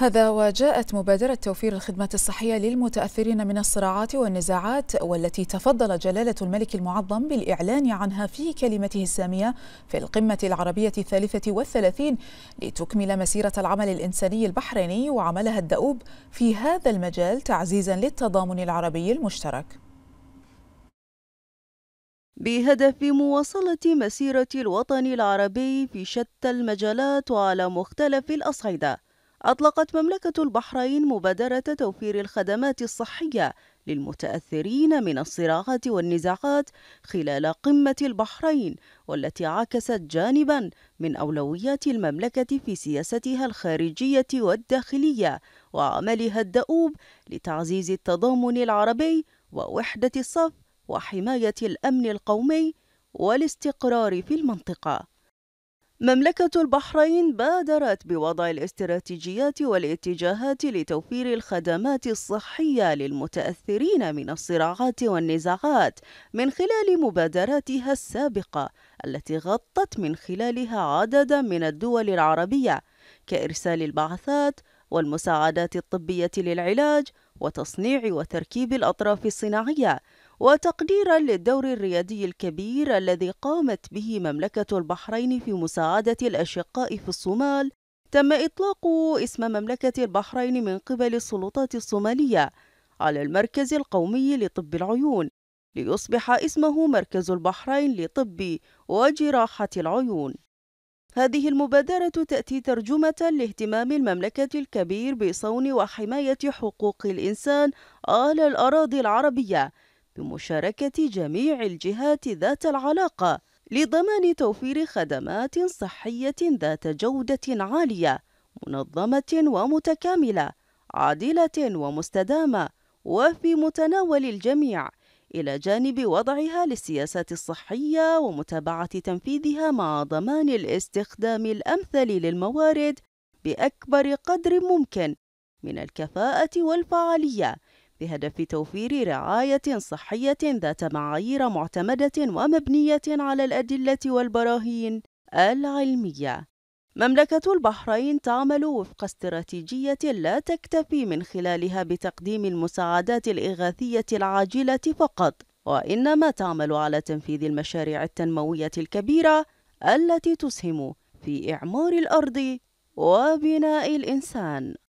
هذا وجاءت مبادرة توفير الخدمات الصحية للمتأثرين من الصراعات والنزاعات والتي تفضل جلالة الملك المعظم بالإعلان عنها في كلمته السامية في القمة العربية الثالثة والثلاثين لتكمل مسيرة العمل الإنساني البحريني وعملها الدؤوب في هذا المجال تعزيزا للتضامن العربي المشترك بهدف مواصلة مسيرة الوطن العربي في شتى المجالات وعلى مختلف الأصعدة أطلقت مملكة البحرين مبادرة توفير الخدمات الصحية للمتأثرين من الصراعات والنزاعات خلال قمة البحرين والتي عكست جانبا من أولويات المملكة في سياستها الخارجية والداخلية وعملها الدؤوب لتعزيز التضامن العربي ووحدة الصف وحماية الأمن القومي والاستقرار في المنطقة مملكة البحرين بادرت بوضع الاستراتيجيات والاتجاهات لتوفير الخدمات الصحية للمتأثرين من الصراعات والنزاعات من خلال مبادراتها السابقة التي غطت من خلالها عددا من الدول العربية كإرسال البعثات والمساعدات الطبية للعلاج وتصنيع وتركيب الأطراف الصناعية وتقديرا للدور الريادي الكبير الذي قامت به مملكة البحرين في مساعدة الأشقاء في الصومال تم إطلاق اسم مملكة البحرين من قبل السلطات الصومالية على المركز القومي لطب العيون ليصبح اسمه مركز البحرين لطب وجراحة العيون هذه المبادرة تأتي ترجمة لاهتمام المملكة الكبير بصون وحماية حقوق الإنسان على الأراضي العربية بمشاركة جميع الجهات ذات العلاقة لضمان توفير خدمات صحية ذات جودة عالية منظمة ومتكاملة عادلة ومستدامة وفي متناول الجميع إلى جانب وضعها للسياسات الصحية ومتابعة تنفيذها مع ضمان الاستخدام الأمثل للموارد بأكبر قدر ممكن من الكفاءة والفعالية بهدف توفير رعاية صحية ذات معايير معتمدة ومبنية على الأدلة والبراهين العلمية. مملكة البحرين تعمل وفق استراتيجية لا تكتفي من خلالها بتقديم المساعدات الإغاثية العاجلة فقط، وإنما تعمل على تنفيذ المشاريع التنموية الكبيرة التي تسهم في إعمار الأرض وبناء الإنسان